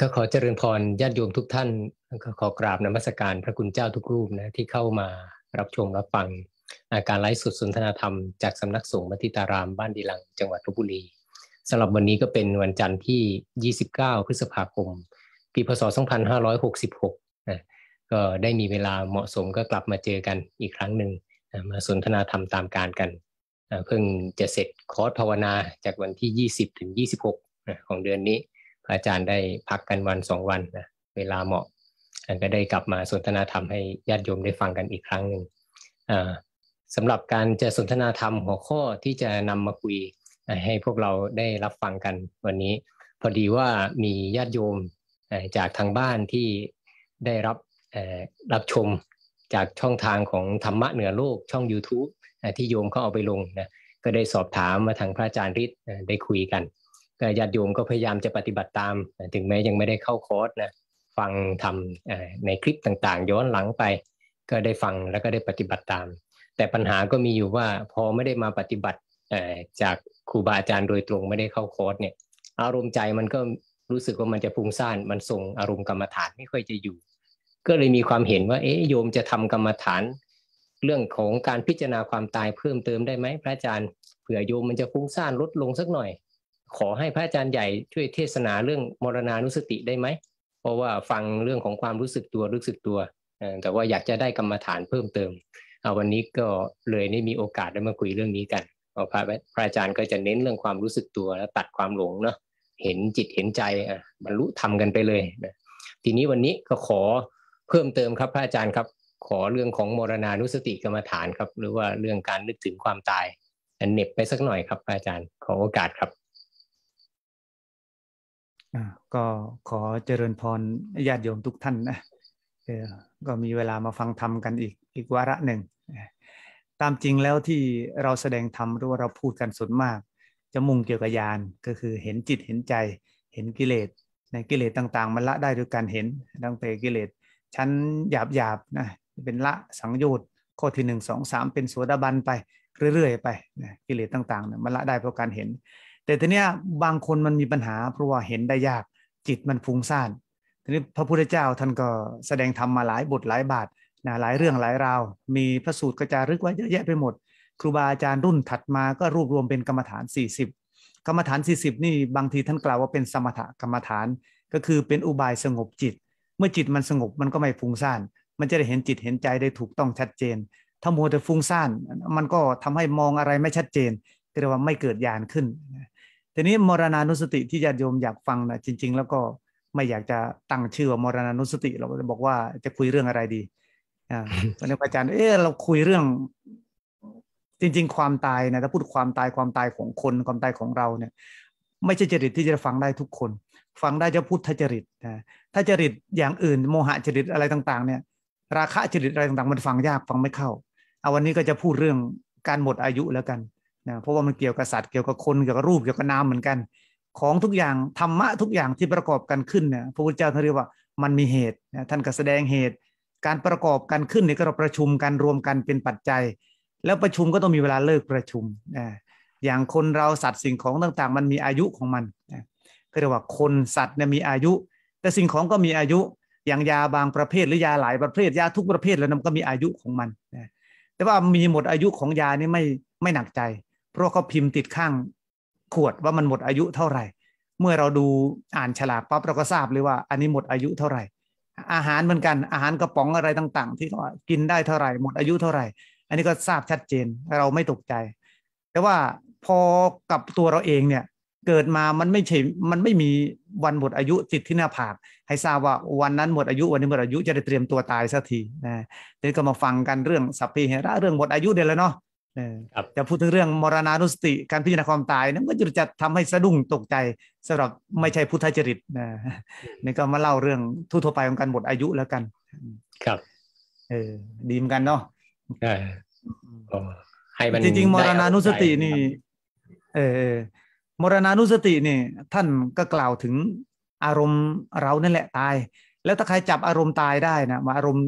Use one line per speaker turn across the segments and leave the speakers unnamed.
ก็ขอเจริญพรญาติโยมทุกท่านก็ขอกราบนมัสการพระคุณเจ้าทุกรูปนะที่เข้ามารับชม รับฟังอาการไลฟ์สดสนทนาธรรมจากสำนักสงฆ์มัติตารามบ้านดีลังจังหวัดลบบุรีสำหรับวันนี้ก็เป็นวันจันทร์ที่ 29 พฤษภาคม ปีพศ 2566นะก็ได้มีเวลาเหมาะสมก็กลับมาเจอกันอีกครั้งหนึ่งมาสนทนาธรรมตามการกันเพิ่งจะเสร็จคอร์สภาวนาจากวันที่20ถึง26ของเดือนนี้พระอาจารย์ได้พักกันวันสองวันนะเวลาเหมาะอันก็ได้กลับมาสนทนาธรรมให้ญาติโยมได้ฟังกันอีกครั้งหนึ่งสำหรับการจะสนทนาธรรมหัวข้อที่จะนำมาคุยให้พวกเราได้รับฟังกันวันนี้ พอดีว่ามีญาติโยมจากทางบ้านที่ได้รับรับชมจากช่องทางของธรรมะเหนือโลกช่อง YouTube ที่โยมเขาเอาไปลงนะก็ได้สอบถามมาทางพระอาจารย์ฤทธิ์ได้คุยกันญาติโยมก็พยายามจะปฏิบัติตาม ถึงแม้ยังไม่ได้เข้าคอร์สนะ ฟังทำในคลิปต่างๆ ย้อนหลังไป ก็ได้ฟังแล้วก็ได้ปฏิบัติตาม แต่ปัญหาก็มีอยู่ว่าพอไม่ได้มาปฏิบัติจากครูบาอาจารย์โดยตรงไม่ได้เข้าคอร์สเนี่ย อารมณ์ใจมันก็รู้สึกว่ามันจะพุ่งซ่าน มันส่งอารมณ์กรรมฐานไม่ค่อยจะอยู่ ก็เลยมีความเห็นว่าเอ๊โยมจะทำกรรมฐาน เรื่องของการพิจารณาความตายเพิ่มเติมได้ไหมพระอาจารย์ เผื่อโยมมันจะฟุ้งซ่านลดลงสักหน่อยขอให้พระอาจารย์ใหญ่ช่วยเทศนาเรื่องมรณานุสติได้ไหม เพราะว่าฟังเรื่องของความรู้สึกตัวรู้สึกตัว แต่ว่าอยากจะได้กรรมฐานเพิ่มเติม เอาวันนี้ก็เลยได้มีโอกาสได้มาคุยเรื่องนี้กันพระพระอาจารย์ก็จะเน้นเรื่องความรู้สึกตัวแล้วตัดความหลงเนาะ เห็นจิตเห็นใจบรรลุทำกันไปเลยนะทีนี้วันนี้ก็ขอเพิ่มเติมครับพระอาจารย์ครับ ขอเรื่องของมรณานุสติกรรมฐานครับ หรือว่าเรื่องการนึกถึงความตายเน็บไปสักหน่อยครับพระอาจารย์ ขอโอกาสครับ
ก็ขอเจริญพรญาติโยมทุกท่านนะก็มีเวลามาฟังธรรมกันอีกอีกวาระหนึ่ง ตามจริงแล้วที่เราแสดงธรรมหรือว่าเราพูดกันส่วนมาก จะมุ่งเกี่ยวกับญาณก็คือเห็นจิตเห็นใจเห็นกิเลสในกิเลสต่างๆ มันละได้ด้วยการเห็นตั้งแต่กิเลสชั้นหยาบๆนะเป็นละสังโยชน์ ข้อที่หนึ่งสองสามเป็นสวดาบันไปเรื่อยๆ ไปกิเลสต่างๆมันละได้เพราะการเห็นแต่ทีเนี้ยบางคนมันมีปัญหาเพราะว่าเห็นได้ยากจิตมันฟุ้งซ่านทีนี้พระพุทธเจ้าท่านก็แสดงธรรมมาหลายบทหลายบาทนะหลายเรื่องหลายราวมีพระสูตรกระจารึกไว้เยอะแยะไปหมด ครูบาอาจารย์รุ่นถัดมาก็รวบรวมเป็นกรรมฐาน 40 กรรมฐาน 40นี่บางทีท่านกล่าวว่าเป็นสมถกรรมฐานก็คือเป็นอุบายสงบจิต เมื่อจิตมันสงบมันก็ไม่ฟุ้งซ่านมันจะได้เห็นจิตเห็นใจได้ถูกต้องชัดเจนถ้าโมัวแต่ฟุ้งซ่านมันก็ทำให้มองอะไรไม่ชัดเจนเรียกว่าไม่เกิดญาณขึ้นทีนี้มรณานุสติที่ญาติโยมอยากฟังนะจริง ๆ แล้วก็ไม่อยากจะตั้งชื่อว่ามรณานุสติเราบอกว่าจะคุยเรื่องอะไรดีอ่าวันนี้อาจารย์เออเราคุยเรื่องจริง ๆ ความตายนะถ้าพูดความตายความตายของคนความตายของเราเนี่ยไม่ใช่จริตที่จะฟังได้ทุกคน ฟังได้จะพุทธจริตนะถ้าจริตอย่างอื่น โมหะจริตอะไรต่างๆเนี่ย ราคะจริตอะไรต่าง ๆ มันฟังยากฟังไม่เข้าเอาวันนี้ก็จะพูดเรื่องการหมดอายุแล้วกันนะเพราะว่ามันเกี่ยวกับสัตว์เกี่ยวกับคนเกี่ยวกับรูปเกี่ยวกับนามเหมือนกัน ของทุกอย่างธรรมะทุกอย่างที่ประกอบกันขึ้นเนี่ยพระพุทธเจ้าท่านเรียกว่ามันมีเหตุนะท่านก็แสดงเหตุการประกอบกันขึ้นเนี่ยก็เราประชุมกันรวมกันเป็นปัจจัย แล้วประชุมก็ต้องมีเวลาเลิกประชุมนะอย่างคนเราสัตว์สิ่งของต่างๆ มันมีอายุของมันนะก็เรียกว่าคนสัตว์เนี่ยมีอายุ แต่สิ่งของก็มีอายุอย่างยาบางประเภทหรือยาหลายประเภท ยาทุกประเภทแล้วมันก็มีอายุของมันนะแต่ว่ามีหมดอายุของยานี่ไม่ไม่หนักใจเพราะเขาพิมพ์ติดข้างขวดว่ามันหมดอายุเท่าไหร่ เมื่อเราดูอ่านฉลากปั๊บเราก็ทราบเลยว่าอันนี้หมดอายุเท่าไหร่ อาหารเหมือนกันอาหารกระป๋องอะไรต่างๆที่กินได้เท่าไหร่หมดอายุเท่าไหร่ อันนี้ก็ทราบชัดเจนเราไม่ตกใจ แต่ว่าพอกับตัวเราเองเนี่ยเกิดมามันไม่ใช่มันไม่มีวันหมดอายุติดที่หน้าผากให้ทราบว่าวันนั้นหมดอายุวันนี้หมดอายุจะได้เตรียมตัวตายสักทีนะเดี๋ยวก็มาฟังกันเรื่องสัพเพเหระเรื่องหมดอายุเดี๋ยวแล้วเนาะจะพูดถึงเรื่องมรณานุสติ การพิจารณาความตายนั้นก็จะทำให้สะดุ้งตกใจสำหรับไม่ใช่พุทธจริตนะนี่ก็มาเล่าเรื่องทั่วไปของการหมดอายุแล้วกัน ครับเออดีเหมือนกันเนาะ
ให้มันจริงๆมรณานุสตินี่
เออมรณานุสตินี่ท่านก็กล่าวถึงอารมณ์เรานั่นแหละตาย แล้วถ้าใครจับอารมณ์ตายได้นะมาอารมณ์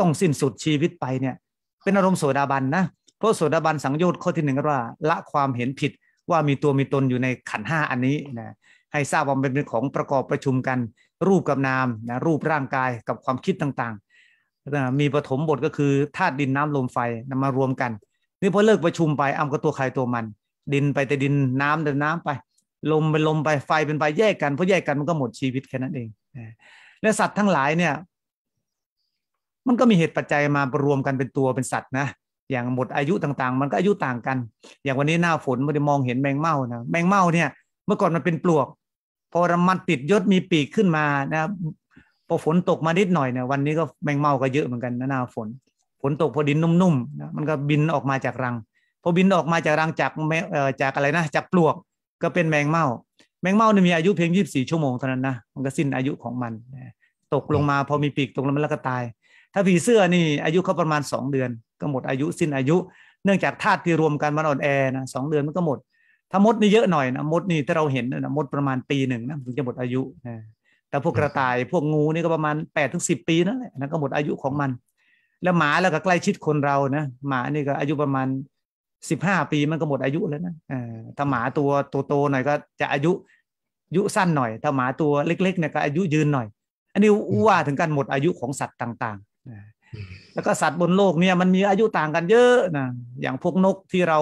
ต้องสิ้นสุดชีวิตไปเนี่ย เป็นอารมณ์โสดาบันนะพระโสดาบันสังโยชน์ข้อที่หนึ่งก็ว่าละความเห็นผิดว่ามีตัวมีตนอยู่ในขันห้าอันนี้นะให้ทราบว่ามันเป็นของประกอบประชุมกัน รูปกับนามนะรูปร่างกายกับความคิดต่างๆ มีปฐมบทก็คือธาตุดินน้ำลมไฟนะมารวมกันนี่พอเลิกประชุมไปอ้ำก็ตัวใครตัวมัน ดินไปแต่ดินน้ำแต่น้ำไปลมเป็นลมไปไฟเป็นไฟแยกกันพอแยกกันมันก็หมดชีวิตแค่นั้นเองและสัตว์ทั้งหลายเนี่ยมันก็มีเหตุปัจจัยมาประรวมกันเป็นตัวเป็นสัตว์นะอย่างหมดอายุต่างๆ มันก็อายุต่างกัน อย่างวันนี้หน้าฝนไม่ได้มองเห็นแมงเม่านะแมงเม่าเนี่ยเมื่อก่อนมันเป็นปลวก พอรมันติดยศมีปีกขึ้นมานะพอฝนตกมานิดหน่อยเนี่ยวันนี้ก็แมงเม่าก็เยอะเหมือนกันนะหน้าฝนฝนตกพอดินนุ่มๆนะมันก็บินออกมาจากรังพอบินออกมาจากรังจากเอ่อจากอะไรนะจากปลวกก็เป็นแมงเม่าแมงเม่าเนี่ยมีอายุเพียงยีสบี่ชั่วโมงเท่านั้นนะมันก็สิ้นอายุของมันตกลงมา พอมีปีกตกลงมาแล้วก็ตายถ้าผีเสื้อนี่อายุเขาประมาณ2 เดือน ก็หมดอายุสิ้นอายุเนื่องจากธาตุที่รวมกันมันอ่อนแอนะสเดือนมันก็หมดถ้ามดนี่เยอะหน่อยนะมดนี่ถ้าเราเห็นนะมดประมาณปีหนึ่งนะถึงจะหมดอายุนะแต่พวกกระต่ายพวกงูนี่ก็ประมาณ8ปดถึงสิปีนั่นแหละนะก็หมดอายุของมัน แล้วหมาแล้วก็ใกล้ชิดคนเรานะหมานี่ก็อายุประมาณสิบห้าปีมันก็หมดอายุแล้วนะถ้าหมาตัวโตๆหน่อยก็จะอายุยุสั้นหน่อยถ้าหมาตัวเล็กๆเนี่ยก็อายุยืนหน่อย อันนี้ว่าถึงการหมดอายุของสัตว์ต่างแล้วก็สัตว์บนโลกเนี่ยมันมีอายุต่างกันเยอะนะอย่างพวกนกที่เรา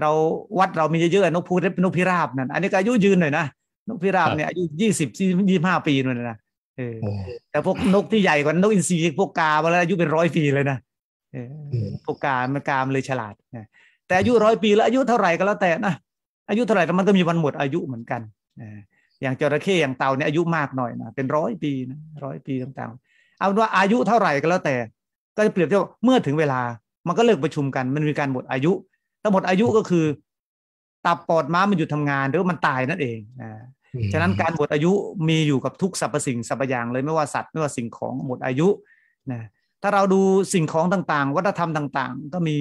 เราวัดเรามีเยอะๆนกพูดนกพิราบนั่นอันนี้ก็อายุยืนหน่อยนะนกพิราบเนี่ยอายุยี่สิบยี่ห้าปีนู่นนะเออแต่พวกนกที่ใหญ่กว่านกอินทรีพวกกาเวลวอายุเป็นร้อยปีเลยนะเออพวกกามันกามเลยฉลาดนะแต่อายุร้อยปีแล้วอายุเท่าไหร่ก็แล้วแต่นะอายุเท่าไหร่มันก็มีวันหมดอายุเหมือนกันอย่างจระเข้อย่างเต่าเนี่ยอายุมากหน่อยนะเป็นร้อยปีนะร้อยปีต่างๆเอาว่าอายุเท่าไหร่ก็แล้วแต่ก็จะเปรียบเทียบเมื่อถึงเวลามันก็เลิกประชุมกันมันมีการหมดอายุถ้าหมดอายุก็คือตับปอดม้ามันหยุดทำงาน หรือมันตายนั่นเองนะฉะนั้นการหมดอายุมีอยู่กับทุกสรรพสิ่งสรรพอย่างเลยไม่ว่าสัตว์ไม่ว่าสิ่งของหมดอายุนะถ้าเราดูสิ่งของต่าง ๆ วัฒนธรรมต่างๆ ก็มี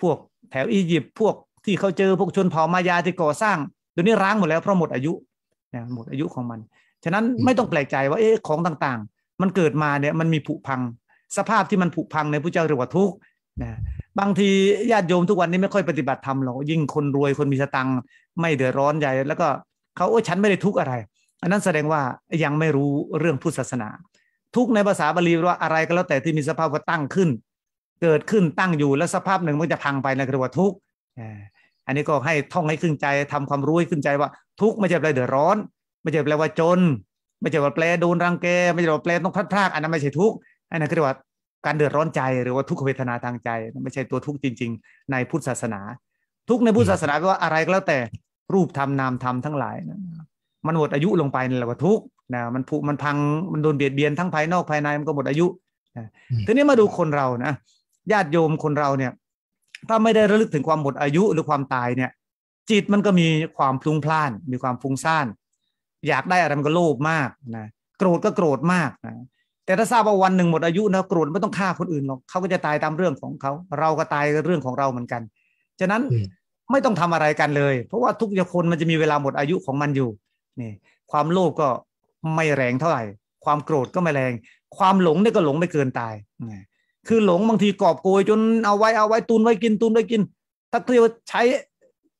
พวกแถวอียิปต์พวกที่เขาเจอพวกชนเผ่ามายาที่ก่อสร้างตัวนี้ร้างหมดแล้วเพราะหมดอายุนะหมดอายุของมัน ฉะนั้นไม่ต้องแปลกใจว่าเอ๊ะของต่างมันเกิดมาเนี่ยมันมีผุพัง สภาพที่มันผุพังในพระเจ้าเรียกว่าทุกข์นะบางทีญาติโยมทุกวันนี้ไม่ค่อยปฏิบัติธรรมหรอกยิ่งคนรวยคนมีสตังค์ไม่เดือดร้อนใหญ่ แล้วก็เขาโอ้ฉันไม่ได้ทุกข์อะไร อันนั้นแสดงว่ายังไม่รู้เรื่องพุทธศาสนา ทุกในภาษาบาลีว่าอะไรก็แล้วแต่ที่มีสภาพว่าตั้งขึ้น เกิดขึ้นตั้งอยู่แล้วสภาพหนึ่งมันจะพังไปนะเรียกว่าทุกข์อันนี้ก็ให้ท่องให้ขึ้นใจทำความรู้ให้ขึ้นใจว่าทุกข์ไม่ใช่อะไรเดือดร้อน ไม่ใช่แปลว่าจนไม่ใช่ว่าแปลโดนรังแกไม่ใช่ว่าแปลต้องพลัดพรากอันนั้นไม่ใช่ทุกข์อันนั้นเรียกว่าการเดือดร้อนใจหรือว่าทุกขเวทนาทางใจไม่ใช่ตัวทุกข์จริง ๆ ในพุทธศาสนา ทุกในพุทธศาสนาก็ว่าอะไรก็แล้วแต่รูปธรรมนามธรรมทั้งหลายนะมันหมดอายุลงไปนี่แหละว่าทุกนะมันผุมันพังมันโดนเบียดเบียนทั้งภายนอกภายในมันก็หมดอายุนะทีนี้มาดูคนเรานะญาติโยมคนเราเนี่ยถ้าไม่ได้ระลึกถึงความหมดอายุหรือความตายเนี่ยจิตมันก็มีความพลุงพล่านมีความฟุ้งซ่านอยากได้อะไรมันก็โลภมากนะโกรธก็โกรธมากนะแต่ถ้าทราบว่าวันหนึ่งหมดอายุนะโกรธไม่ต้องฆ่าคนอื่นหรอกเขาก็จะตายตามเรื่องของเขาเราก็ตายเรื่องของเราเหมือนกันฉะนั้นไม่ต้องทำอะไรกันเลย เพราะว่าทุกคนมันจะมีเวลาหมดอายุของมันอยู่นี่ ความโลภก็ไม่แรงเท่าไหร่ความโกรธก็ไม่แรง ความหลงเนี่ยก็หลงไม่เกินตายคือหลงบางทีกอบโกยจนเอาไว้เอาไว้ตุนไว้กินตุนไว้กิน ถ้าเรียกวใช้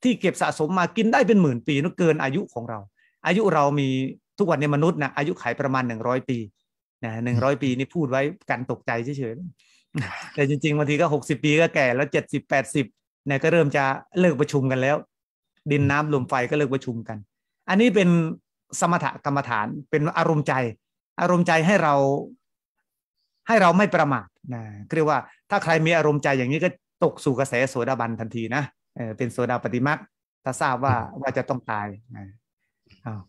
ที่เก็บสะสมมากินได้เป็นหมื่นปีนั่นเกินอายุของเราอายุเรามีทุกวันนี้มนุษย์นะอายุไขประมาณหนึ่งร้อยปีนะหนึ่งร้อยปีนี่พูดไว้กันตกใจเฉยๆแต่จริงๆบางทีก็หกสิบปีก็แก่แล้วเจ็ดสิบแปดสิบเนี่ยก็เริ่มจะเลิกประชุมกันแล้ว ดินน้ำลมไฟก็เลิกประชุมกัน อันนี้เป็นสมถกรรมฐานเป็นอารมณ์ใจ อารมณ์ใจให้เราให้เราไม่ประมาทนะเรียกว่า ถ้าใครมีอารมณ์ใจอย่างนี้ก็ตกสู่กระแสโสดาบันทันทีนะเป็นโสดาปฏิมาศถ้าทราบว่าว่าจะต้องตายนะอ้าว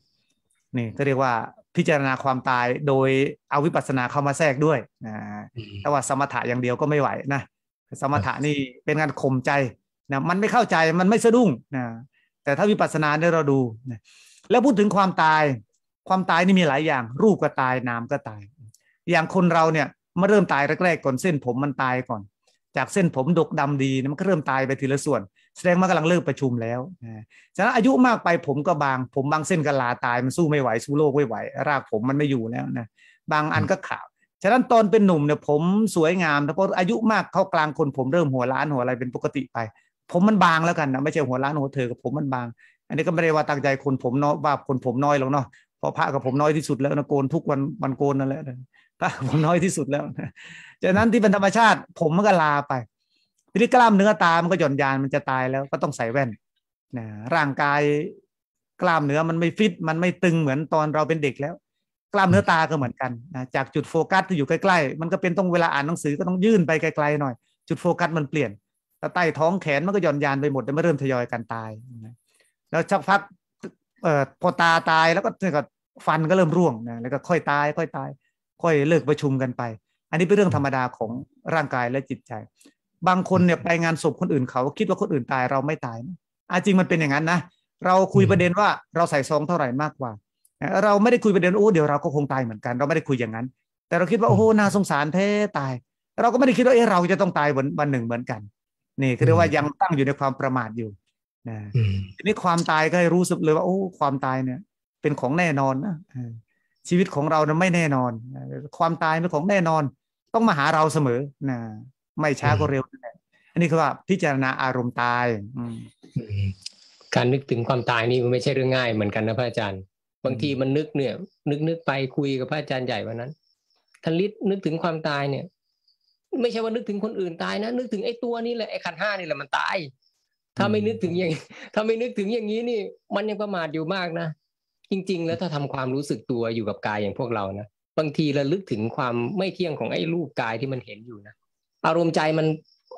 นี่ก็เรียกว่าพิจารณาความตายโดยเอาวิปัสสนาเข้ามาแทรกด้วย นะ แต่ว่าสมถะอย่างเดียวก็ไม่ไหว นะ สมถะนี่เป็นงานข่มใจ นะ มันไม่เข้าใจ มันไม่สะดุ้ง นะ แต่ถ้าวิปัสสนาเนี่ยเราดูนะแล้วพูดถึงความตาย ความตายนี่มีหลายอย่าง รูปก็ตาย นามก็ตาย อย่างคนเราเนี่ยมาเริ่มตายแรกๆก่อนเส้นผมมันตายก่อน จากเส้นผมดกดำดีมันก็เริ่มตายไปทีละส่วนแสดงว่ากำลังเลิกประชุมแล้วนะฉะนั้นอายุมากไปผมก็บาง ผมบางเส้นก็ลาตายมันสู้ไม่ไหวสู้โลกไม่ไหว รากผมมันไม่อยู่แล้วนะบางอันก็ขาดฉะนั้นตอนเป็นหนุ่มเนี่ยผมสวยงามแต่พออายุมากเข้ากลางคนผมเริ่มหัวล้านหัวอะไรเป็นปกติไป ผมมันบางแล้วกันนะไม่ใช่หัวล้านหัวเธอกับผมมันบาง อันนี้ก็ไม่ได้ว่าตั้งใจคนผมน้อยว่าคนผมน้อยหรอกเนาะเพราะพระกับผมน้อยที่สุดแล้วนะโกนทุกวันวันโกนนั่นแหละพระผมน้อยที่สุดแล้วฉะนั้นที่เป็นธรรมชาติผมมันก็ลาไปทีนี้กล้ามเนื้อตา มันก็หย่อนยาน มันจะตายแล้ว ก็ต้องใส่แว่นนะร่างกาย กล้ามเนื้อมันไม่ฟิต มันไม่ตึงเหมือนตอนเราเป็นเด็กแล้ว กล้ามเนื้อตาก็เหมือนกันนะจากจุดโฟกัสที่อยู่ใกล้ ๆ มันก็เป็นต้องเวลาอ่านหนังสือก็ต้องยื่นไปไกลๆหน่อย จุดโฟกัสมันเปลี่ยน แต่ใต้ท้องแขนมันก็หย่อนยานไปหมดแล้วมันเริ่มทยอยกันตายนะแล้วชักพักเอ่อพอตาตายแล้วก็ก็ฟันก็เริ่มร่วงนะแล้วก็ค่อยตาย ค่อยตาย ค่อยเลิกประชุมกันไป อันนี้เป็นเรื่องธรรมดาของร่างกายและจิตใจบาง คน เนี่ย ไป งานศพคนอื่นเขา คิดว่าคนอื่นตายเราไม่ตายนะอาจริงมันเป็นอย่างนั้นนะ เราคุยประเด็นว่าเราใส่ซองเท่าไหร่มากกว่าเราไม่ได้คุยประเด็นโอ้เดี๋ยวเราก็คงตายเหมือนกันเราไม่ได้คุยอย่างนั้น แต่เราคิดว่าโอ้โหน่าสงสารแท้ตาย เราก็ไม่ได้คิดว่าเออเราจะต้องตายวันวันหนึ่งเหมือนกันนี่คือเรียกว่ายังตั้งอยู่ในความประมาทอยู่นะทีนี้ความตายก็ให้รู้สึกเลยว่าโอ้ความตายเนี่ย เป็นของแน่นอนนะชีวิตของเรานีไม่แน่นอนความตายเป็นของแน่นอนต้องมาหาเราเสมอนะไม่ช้าก็เร็วนั่นแหละอันนี้คือว่าพิจารณาอารมณ์ตาย การนึกถึงความตาย
นี่มันไม่ใช่เรื่องง่าย เหมือนกันนะพระอาจารย์ บางทีมันนึกเนี่ย นึกนึกไปคุยกับพระอาจารย์ใหญ่วันนั้นทันลิศนึกถึงความตายเนี่ย ไม่ใช่ว่านึกถึงคนอื่นตายนะนึกถึงไอ้ตัวนี้แหละไอ้ขันห้านี่แหละมันตาย ถ้าไม่นึกถึงอย่างถ้าไม่นึกถึงอย่างนี้นี่มันยังประมาทอยู่มากนะ จริง ๆ แล้วถ้าทำความรู้สึกตัวอยู่กับกายอย่างพวกเรานะบางทีเราลึกถึงความไม่เที่ยงของไอ้รูปกายที่มันเห็นอยู่นะอารมณ์ใจมัน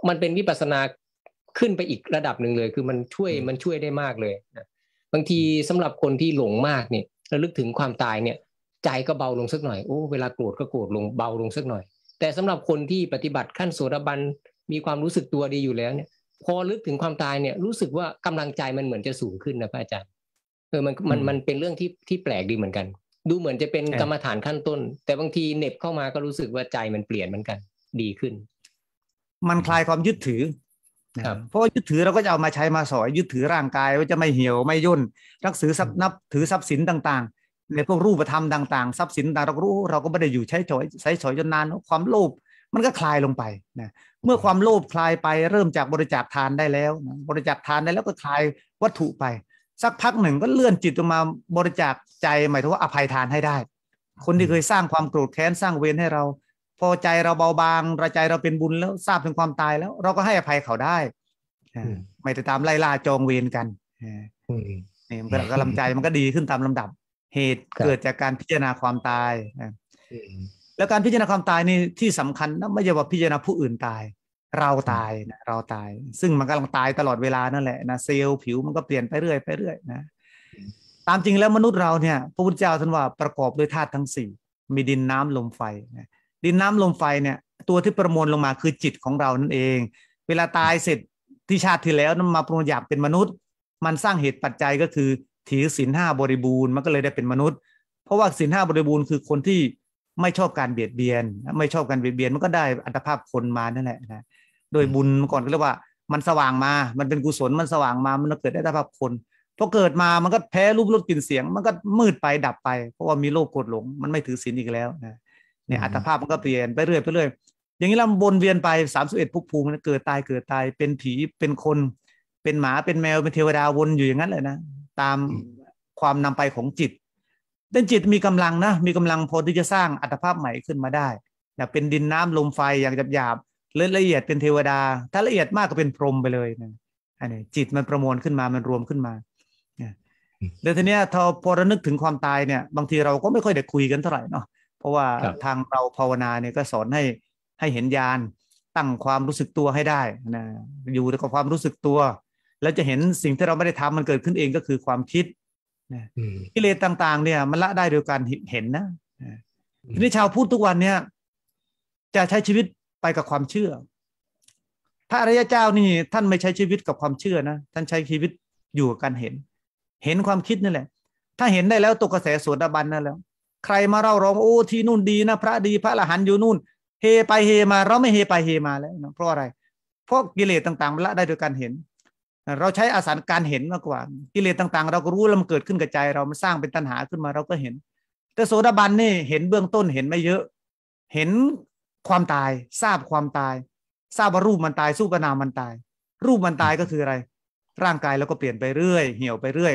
มันเป็นวิปัสนาขึ้นไปอีกระดับหนึ่งเลย คือมันช่วยมันช่วยได้มากเลยนะบางทีสำหรับคนที่หลงมากเนี่ยระลึกถึงความตายเนี่ย ใจก็เบาลงสักหน่อยโอ้เวลาโกรธก็โกรธลงเบาลงสักหน่อย แต่สำหรับคนที่ปฏิบัติขั้นโสดาบันมีความรู้สึกตัวดีอยู่แล้วเนี่ย พอลึกถึงความตายเนี่ยรู้สึกว่ากำลังใจมันเหมือนจะสูงขึ้นนะพระอาจารย์เออมันมันมันเป็นเรื่องที่ที่แปลกดีเหมือนกัน ดูเหมือนจะเป็นกรรมฐานขั้นต้น แต่บางทีเน็บเข้ามาก็รู้สึกว่าใจมันเปลี่ยนเหมือนกันดีขึ้น
มันคลายความยึดถือ เพราะยึดถือเราก็จะเอามาใช้มาสอยยึดถือร่างกายว่าจะไม่เหี่ยวไม่ย่นรักสือทรัพย์นับถือทรัพย์สินต่างๆในพวกรูปธรรมต่างๆทรัพย์สินต่างเรารู้เราก็ไม่ได้อยู่ใช้จอยใช้สอยจนนานความโลภมันก็คลายลงไปนะเมื่อความโลภคลายไปเริ่มจากบริจาคทานได้แล้ว บริจาคทานได้แล้วก็คลายวัตถุไปสักพักหนึ่งก็เลื่อนจิตลงมาบริจาคใจหมายถึงว่าอภัยทานให้ได้ คนที่เคยสร้างความโกรธแค้นสร้างเวรให้เราพอใจเราเบาบางระใจเราเป็นบุญแล้วทราบถึงความตายแล้ว เราก็ให้อภัยเขาได้ไม่ติดตามไล่ล่าจองเวรกันนี่มันก็กำลังใจมันก็ดีขึ้นตามลำดับเหตุเกิดจากการพิจารณาความตายแล้วการพิจารณาความตายนี่ที่สำคัญนะไม่ใช่ว่าพิจารณาผู้อื่นตาย เราตายนะเราตาย ซึ่งมันกำลังตายตลอดเวลานั่นแหละนะเซลล์ผิวมันก็เปลี่ยนไปเรื่อยไปเรื่อยนะตามจริงแล้วมนุษย์เราเนี่ยพระพุทธเจ้าท่านว่าประกอบด้วยธาตุทั้งสี่มีดินน้ำลมไฟนะดินน้ำลมไฟเนี่ยตัวที่ประมวลลงมาคือจิตของเรานั่นเอง เวลาตายเสร็จที่ชาติที่แล้วนั้นมาปรุงหอยากเป็นมนุษย์ มันสร้างเหตุปัจจัยก็คือ ถือศีลห้าบริบูรณ์มันก็เลยได้เป็นมนุษย์ เพราะว่าศีลห้าบริบูรณ์คือคนที่ไม่ชอบการเบียดเบียน ไม่ชอบการเบียดเบียนมันก็ได้อัตภาพคนมานั่นแหละนะโดยบุญก่อนก็เรียกว่ามันสว่างมา มันเป็นกุศลมันสว่างมา มันเกิดได้อัตภาพคนพอเกิดมามันก็แพ้รูปรสกลิ่นเสียง มันก็มืดไปดับไป เพราะว่ามีโลกกดหลงมันไม่ถือศีลอีกแล้วนะเนี่ยอัตภาพมันก็เปลี่ยนไปเรื่อยไปเรื่อยอย่างนี้เราวนเวียนไปสามสิบเอ็ดภพภูมิเกิดตายเกิดตายเป็นผีเป็นคน เป็นหมาเป็นแมวเป็นเทวดาวนอยู่อย่างนั้นเลยนะตามความนำไปของจิตดันจิตมีกำลังนะมีกำลังพอที่จะสร้างอัตภาพใหม่ขึ้นมาได้เป็นดินน้ำลมไฟอย่างหยาบๆละเอียดเป็นเทวดาถ้าละเอียดมากก็เป็นพรหมไปเลยนะอันนี้จิตมันประมวลขึ้นมามันรวมขึ้นมาเดี๋ยวทีเนี้ยพอพอระนึกถึงความตายเนี่ยบางทีเราก็ไม่ค่อยได้คุยกันเท่าไหร่เนาะเพราะว่าทางเราภาวนาเนี่ยก็สอนให้ให้เห็นญาณตั้งความรู้สึกตัวให้ได้นะอยู่กับความรู้สึกตัว แล้วจะเห็นสิ่งที่เราไม่ได้ทำมันเกิดขึ้นเองก็คือความคิดนะกิเลสต่างๆ เนี่ยมันละได้โดยการเห็นนะทีนี้ชาวพูด ทุกวันเนี่ยจะใช้ชีวิตไปกับความเชื่อพระอริยเจ้านี่ท่านไม่ใช้ชีวิตกับความเชื่อนะท่านใช้ชีวิตอยู่กับการเห็น เห็นความคิดนั่นแหละ ถ้าเห็นได้แล้วตกกระแสสวนบันนั่นแล้วใครมาเล่าร้องโอ้ ที่นู่นดีนะพระดีพระละหันอยู่นู่น เฮไปเฮมาเราไม่เฮไปเฮมาแล้วเพราะอะไร เพราะกิเลสต่างๆละได้โดยการเห็น เราใช้อาศัยการเห็นมากกว่า กิเลสต่างๆ เราก็รู้แล้วมันเกิดขึ้นกับใจเรามันสร้างเป็นตัณหาขึ้นมาเราก็เห็น แต่โสดาบันนี่เห็นเบื้องต้นเห็นไม่เยอะ เห็นความตายทราบความตาย ทราบว่ารูปมันตาย สู้กับนามมันตาย รูปมันตายก็คืออะไร ร่างกายเราก็เปลี่ยนไปเรื่อย เหี่ยวไปเรื่อย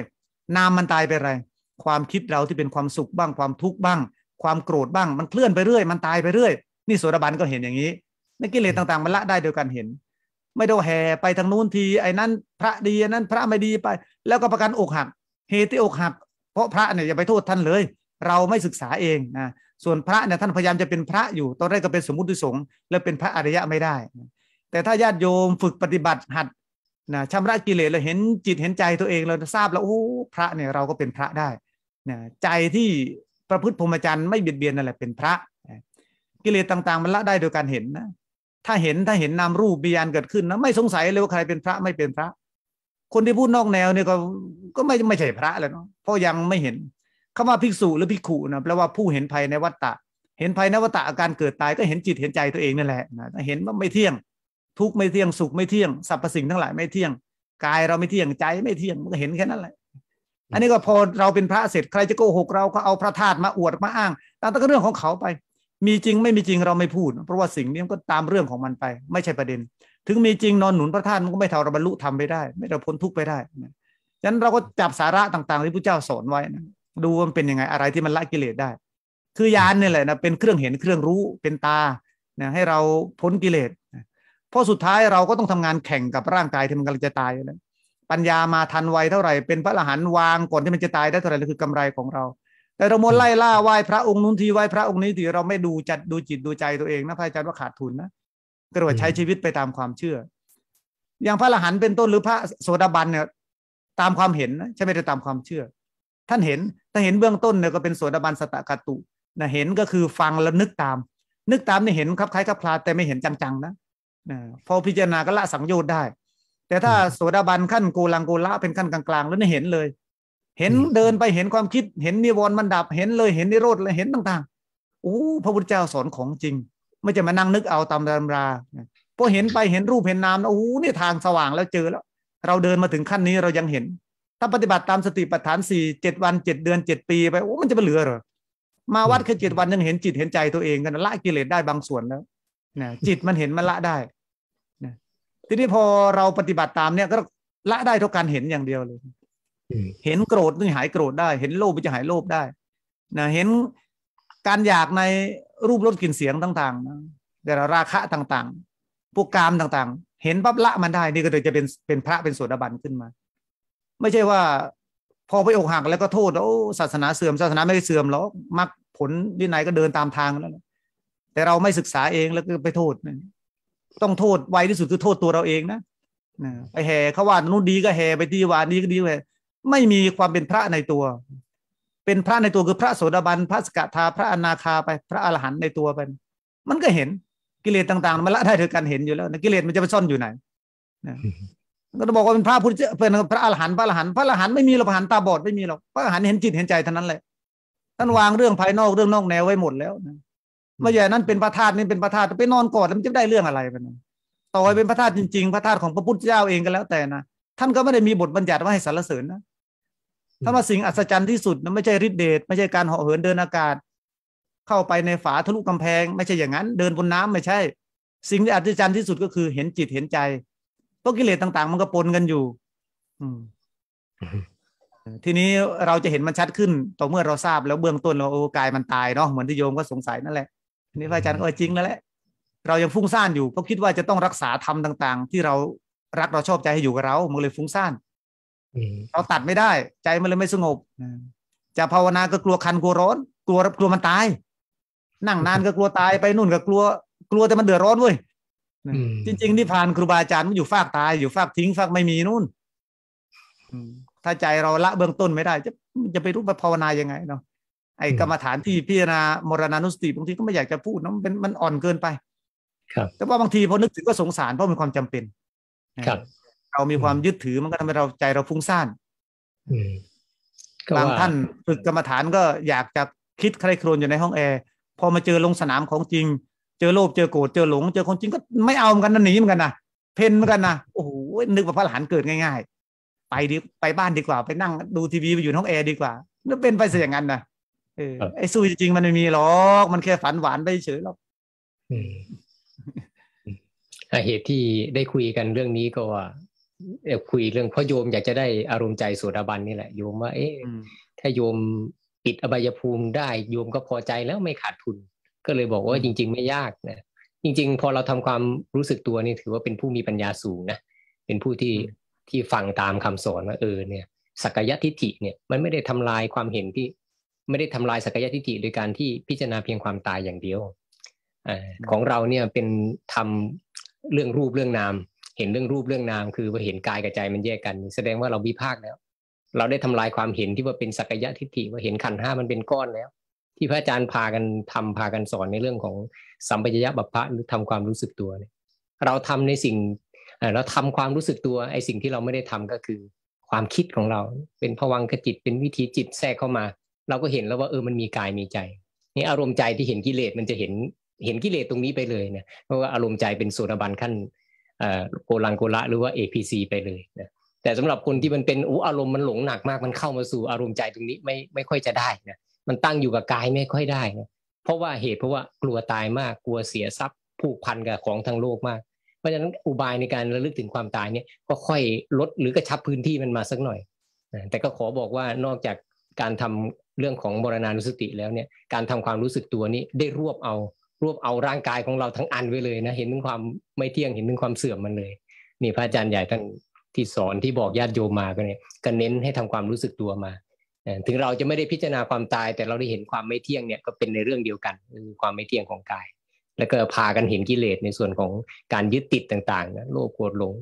นามมันตายไปอะไรความคิดเราที่เป็นความสุขบ้างความทุกข์บ้าง ความโกรธบ้าง มันเคลื่อนไปเรื่อย มันตายไปเรื่อยนี่โสดาบันก็เห็นอย่างนี้นกิเลสต่างๆมันละได้โดยการเห็น ไม่ได้แห่ไปทางนู้นทีไอ้นั้นพระดีนั้นพระไม่ดีไป แล้วก็ประกันอกหักเหตุที่อกหักเพราะพระเนี่ยอย่าไปโทษท่านเลย เราไม่ศึกษาเองนะส่วนพระเนี่ยท่านพยายามจะเป็นพระอยู่ตอนแรกก็เป็นสมมุติสงฆ์แล้วเป็นพระอริยะไม่ได้ แต่ถ้าญาติโยมฝึกปฏิบัติหัดนะชำระกิเลสเราเห็นจิตเห็นใจตัวเองเรา ทราบแล้วโอ้พระเนี่ยเราก็เป็นพระได้นะใจที่ประพฤติพรหมจรรย์ไม่เบียดเบียนนั่นแหละเป็นพระ กิเลสต่างๆ มันละได้โดยการเห็นนะถ้าเห็นถ้าเห็นนามรูปมียานเกิดขึ้นนะไม่สงสัยเลยว่าใครเป็นพระไม่เป็นพระ คนที่พูดนอกแนวเนี่ยก็ก็ไม่ไม่ใช่พระแล้วเนาะเพราะยังไม่เห็นคำว่าภิกษุหรือภิกขุนะแปลว่าผู้เห็นภัยในวัฏฏะเห็นภัยในวัฏฏะอาการเกิดตายก็เห็นจิตเห็นใจตัวเองนั่นแหละนะเห็นว่าไม่เที่ยงทุกไม่เที่ยง สุข ไม่เที่ยงสรรพสิ่งทั้งหลายไม่เที่ยงกายเราไม่เที่ยงใจไม่เที่ยงมันก็เห็นแค่นั้นแหละอันนี้ก็พอเราเป็นพระเสร็จใครจะโกหกเราก็เอาพระธาตุมาอวดมาอ้างตามแต่ก็เรื่องของเขาไป มีจริงไม่มีจริงเราไม่พูดเพราะว่าสิ่งนี้ก็ตามเรื่องของมันไปไม่ใช่ประเด็น ถึงมีจริงนอนหนุนพระธาตุมันก็ไม่เทาเราบรรลุทำไปได้ ไม่เราพ้นทุกข์ไปได้ฉะนั้นเราก็จับสาระต่างๆที่พระเจ้าสอนไว้นะดูมันเป็นยังไงอะไรที่มันละกิเลสได้ คือยานนี่แหละนะเป็นเครื่องเห็นเครื่องรู้เป็นตานะให้เราพ้นกิเลสเพราะสุดท้ายเราก็ต้องทำงานแข่งกับร่างกายที่มันกำลังจะตายแล้วปัญญามาทันไวเท่าไหร่ เป็นพระอรหันต์วางก่อนที่มันจะตายได้เท่าไหร่ นั่นคือกำไรของเรา แต่เราโมไล่ล่าไหว้พระองค์นู้นทีไหว้ พระองค์นี้ทีเราไม่ดูจัดดูจิตดูใจตัวเองนะพระอาจารย์ว่าขาดทุนนะกระโดดใช้ชีวิตไปตามความเชื่อ อย่างพระอรหันต์เป็นต้นหรือพระโสดาบันเนี่ย ตามความเห็นนะใช่ไหมจะตามความเชื่อ ท่านเห็นถ้าเห็นเบื้องต้นเนี่ยก็เป็นโสดาบันสตกตุนะเห็นก็คือฟังแล้วนึกตาม นึกตามเนี่ยเห็นครับคล้ายกับพลาแต่ไม่เห็นจังๆนะพอพิจารณาก็ละสังโยชน์ได้ แต่ถ้าโสดาบันขั้นกูลังกูละเป็นขั้นกลางๆแล้วนี่เห็นเลย เห็นเดินไปเห็นความคิดเห็นนิวรณ์มันดับเห็นเลยเห็นนิโรธเลยเห็นต่างๆโอ้พระพุทธเจ้าสอนของจริง ไม่จะมานั่งนึกเอาตามตำราพอเห็นไปเห็นรูปเห็นนามโอ้นี่ทางสว่างแล้วเจอแล้ว เราเดินมาถึงขั้นนี้เรายังเห็น ถ้าปฏิบัติตามสติปัฏฐานสี่เจ็ดวันเจ็ดเดือนเจ็ดปีไปโอ้มันจะไปเหลือหรอมาวัดแค่เจ็ดวันยังเห็นจิตเห็นใจตัวเองกันละกิเลสได้บางส่วนแล้วนะจิตมันเห็นมันละได้ทีนี้พอเราปฏิบัติตามเนี่ยก็ละได้เท่าการเห็นอย่างเดียวเลย เห็นโกรธนจะหายโกรธได้ เห็นโลภก็จะหายโลภได้ นะ เห็นการอยากในรูปรสกลิ่นเสียงต่าง ๆนะแต่ราคะต่างๆ พวกกามต่างๆ เห็นปั๊บละมันได้ นี่ก็เลยจะเป็นเป็นพระเป็นโสดาบันขึ้นมา ไม่ใช่ว่า พอไปอกหักแล้วก็โทษโอ้ศาสนาเสื่อมศาสนาไม่เสื่อมหรอกมักผลที่ไหนก็เดินตามทางแล้วแต่เราไม่ศึกษาเองแล้วก็ไปโทษต้องโทษไวที่สุดคือโทษตัวเราเองนะไปแห่เขาว่านู้นดีก็แห่ไปทีวานี้ก็ดีแห่ไม่มีความเป็นพระในตัว เป็นพระในตัวคือพระโสดาบันพระสกทาพระอนาคาไปพระอรหันต์ในตัวไปมันก็เห็นกิเลสต่างๆมันละได้ถึงการเห็นอยู่แล้วกิเลสมันจะไปซ่อนอยู่ไหนก็จะบอกว่าเป็นพระพุทธเป็นพระอรหันต์พระอรหันต์พระอรหันต์ไม่มีหรอกพระอรหันต์ตาบอดไม่มีหรอกพระอรหันต์เห็นจิตเห็นใจเท่านั้นแหละท่านวางเรื่องภายนอกเรื่องนอกแนวไว้หมดแล้วนะไม่ใช่นั้นเป็นพระธาตุนี่เป็นพระธาตุไปนอนกอดมันจะได้เรื่องอะไรมันต่อยเป็นพระธาตุจริงๆพระธาตุของพระพุทธเจ้าเองก็แล้วแต่นะท่านก็ไม่ได้มีบทบัญญัติว่าให้สรรเสริญนะถ้ามาสิ่งอัศจรรย์ที่สุดนะไม่ใช่ฤทธิเดชไม่ใช่การเหาะเหินเดินอากาศ เข้าไปในฝาทะลุกำแพงไม่ใช่อย่างนั้น เดินบนน้ำไม่ใช่ สิ่งที่อัศจรรย์ที่สุดก็คือเห็นจิตเห็นใจเพราะกิเลสต่าง ๆ มันก็ปนกันอยู่ อืทีนี้เราจะเห็นมันชัดขึ้น ต่อเมื่อเราทราบแล้วเบื้องต้นเราโอ้กายมันตายเนาะเหมือนที่โยมก็สงสัยนั่นแหละนี่อาจารย์ก็จริงแล้วแหละเรายังฟุ้งซ่านอยู่ก็คิดว่าจะต้องรักษาธรรมต่าง ๆ ที่เรารักเราชอบใจให้อยู่กับเรามันเลยฟุ้งซ่านเราตัดไม่ได้ ใจมันเลยไม่สงบจะภาวนาก็กลัวคันกลัวร้อน กลัวกลัวมันตาย นั่งนานก็กลัวตายไปนู่นก็กลัวกลัวแต่มันเดือดร้อนเว้ยจริงๆที่ผ่านครูบาอาจารย์มันอยู่ฟากตายอยู่ฟากทิ้งฟากไม่มีนู่นถ้าใจเราละเบื้องต้นไม่ได้จะจะไปรู้ไปภาวนายังไงเนาะไอ้กรรมฐานที่พิจารณามรณานุสติบางทีก็ไม่อยากจะพูดนะมันมันอ่อนเกินไป ครับ แต่ว่าบางทีพอนึกถึงก็สงสารเพราะมีความจำเป็น ครับ เรามีความยึดถือมันก็ทำให้เราใจเราฟุ้งซ่านบางท่าน ฝึกกรรมฐานก็อยากจะคิดใครครวญอยู่ในห้องแอร์พอมาเจอลงสนามของจริง เจอโลภเจอโกรธเจอหลง เจอคนจริงก็ไม่เอาเหมือนกันนะหนีเหมือนกันนะเพนเหมือนกันนะโอ้โหนึกว่าพระหลานเกิดง่ายๆ ไปดีไปบ้านดีกว่า ไปนั่งดูทีวีไปอยู่ห้องแอร์ดีกว่านั่นเป็นไปซะอย่างนั้นนะเออไอ้สู้จริงมันไม่มีหรอก มันแค่ฝันหวานไปเฉยหรอก
เหตุที่ได้คุยกันเรื่องนี้ก็ว่าคุยเรื่องพ่อโยมอยากจะได้อารมณ์ใจโสดาบันนี่แหละโยมว่าเอ๊ะถ้าโยมปิดอบายภูมิได้โยมก็พอใจแล้วไม่ขาดทุน ก็เลยบอกว่าจริงๆไม่ยากนะจริงๆพอเราทำความรู้สึกตัวนี่ถือว่าเป็นผู้มีปัญญาสูงนะเป็นผู้ที่ที่ฟังตามคำสอนว่าเออเนี่ย สักยะทิฏฐิเนี่ยมันไม่ได้ทำลายความเห็นที่ไม่ได้ทำลายสักยะทิฏฐิโดยการที่พิจารณาเพียงความตายอย่างเดียวอของเราเนี่ยเป็นทำเรื่องรูปเรื่องนาม เห็นเรื่องรูปเรื่องนามคือว่าเห็นกายกับใจมันแยกกัน แสดงว่าเราวิพากแล้ว เราได้ทำลายความเห็นที่ว่าเป็นสักยะทิฏฐิว่าเห็นขันห้ามันเป็นก้อนแล้วที่พระอาจารย์พากันทำพากันสอนในเรื่องของสัมปชัญญะบัพพะหรือทำความรู้สึกตัวเนี่ยเราทำในสิ่งเราทำความรู้สึกตัวไอ้สิ่งที่เราไม่ได้ทำก็คือความคิดของเรา เป็นผวังขจิตเป็นวิธีจิตแทรกเข้ามาเราก็เห็นแล้วว่าเออมันมีกายมีใจนี่อารมณ์ใจที่เห็นกิเลสมันจะเห็นเห็นกิเลสตรงนี้ไปเลยนะเพราะว่าอารมณ์ใจเป็นโสดาบันขั้นโกลังโกละหรือว่า APC ไปเลยนะแต่สำหรับคนที่มันเป็นอู้อารมณ์มันหลงหนักมาก มันเข้ามาสู่อารมณ์ใจตรงนี้ไม่ไม่ค่อยจะได้นะมันตั้งอยู่กับกายไม่ค่อยได้นะเพราะว่าเหตุเพราะว่ากลัวตายมากกลัวเสียทรัพย์ผูกพันกับของทางโลกมากเพราะฉะนั้นอุบายในการระลึกถึงความตายเนี่ยก็ค่อยลดหรือกระชับพื้นที่มันมาสักหน่อยแต่ก็ขอบอกว่านอกจากการทำเรื่องของบรณานุสติแล้วเนี่ยการทำความรู้สึกตัวนี้ได้รวบเอารวบเอาร่างกายของเราทั้งอันไว้เลยนะเห็นถึงความไม่เที่ยงเห็นถึงความเสื่อมมันเลยนี่พระอาจารย์ใหญ่ท่านที่สอนที่บอกญาติโยมมาก็เนี่ยก็เน้นให้ทำความรู้สึกตัวมา ถึงเราจะไม่ได้พิจารณาความตาย แต่เราได้เห็นความไม่เที่ยงเนี่ยก็เป็นในเรื่องเดียวกันคือความไม่เที่ยงของกาย แล้วก็พากันเห็นกิเลส ในส่วนของการยึดติดต่างๆนะโลภโกรธหลง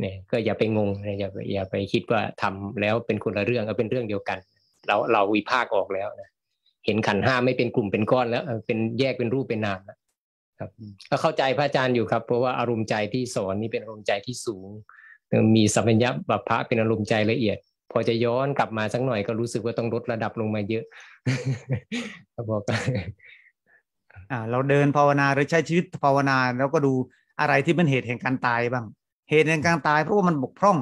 เนี่ยก็อย่าไปงง อย่าอย่าไปคิดว่าทำแล้วเป็นคนละเรื่องก็เป็นเรื่องเดียวกันเราเราวิพากออกแล้วนะ เห็นขันห้าไม่เป็นกลุ่มเป็นก้อน แล้ว เป็นแยกเป็นรูปเป็นนามนะครับ ก็เข้าใจพระอาจารย์อยู่ครับ เพราะว่าอารมณ์ใจที่สอนนี่เป็นอารมณ์ใจที่สูงมีสัมปัญญาบัพพะเป็นอารมณ์ใจละเอียด พอจะย้อนกลับมาสัก
หน่อยก็รู้สึกว่าต้องลดระดับลงมาเยอะเราบอกเราเดินภาวนาหรือใช้ชีวิตภาวนาแล้วก็ดูอะไรที่เป็นเหตุแห่งการตายบ้างเหตุแห่งการตาย เพราะว่ามันบกพร่อง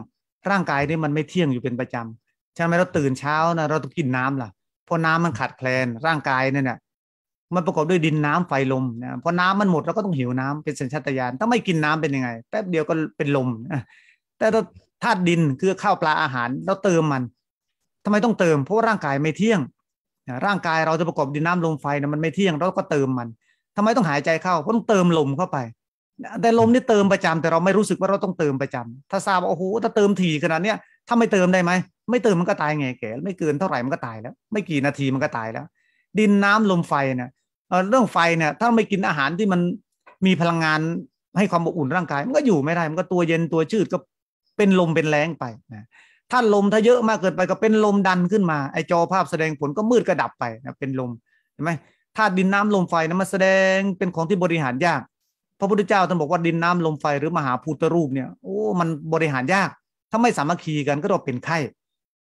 ร่างกายนี่มันไม่เที่ยงอยู่เป็นประจำใช่ไหมเราตื่นเช้านะเราต้องกินน้ำล่ะเพราะน้ำมันขาดแคลน ร่างกายเนี่ยนะมันประกอบด้วยดินน้ำไฟลมนะพอน้ำมันหมดเราก็ต้องหิวน้ำ เป็นสัญชาตญาณถ้าไม่กินน้ำเป็นยังไง แป๊บเดียวก็เป็นลมแต่เราธาตุดินคือข้าวปลาอาหารเราเติมมัน ทำไมต้องเติมเพราะร่างกายไม่เที่ยงร่างกายเราจะประกอบดินน้ำลมไฟนะมันไม่เที่ยงเราก็เติมมัน ทำไมต้องหายใจเข้าเพราะต้องเติมลมเข้าไปแต่ลมนี่เติมประจำแต่เราไม่รู้สึกว่าเราต้องเติมประจำถ้าทราบว่าโอ้โหถ้าเติมถี่ขนาดเนี้ยถ้าไม่เติมได้ไหมไม่เติมมันก็ตายไง แก่ไม่เกินเท่าไหร่มันก็ตายแล้วไม่กี่นาทีมันก็ตายแล้ว ดินน้ำลมไฟเนี่ยเรื่องไฟเนี่ยถ้าไม่กินอาหารที่มันมีพลังงานให้ความอบอุ่นร่างกายมันก็อยู่ไม่ได้มันก็ตัวเย็นตัวชืดก็เป็นลมเป็นแรงไปนะถ้าลมถ้าเยอะมากเกินไปก็เป็นลมดันขึ้นมาไอจอภาพแสดงผลก็มืดกระดับไปนะเป็นลมเห็นไหมธาตุดินน้ำลมไฟนะมันแสดงเป็นของที่บริหารยากพระพุทธเจ้าท่านบอกว่าดินน้ำลมไฟหรือมหาภูตรูปเนี่ย โอ้ มันบริหารยาก ถ้าไม่สามัคคีกันก็ต้องเป็นไข้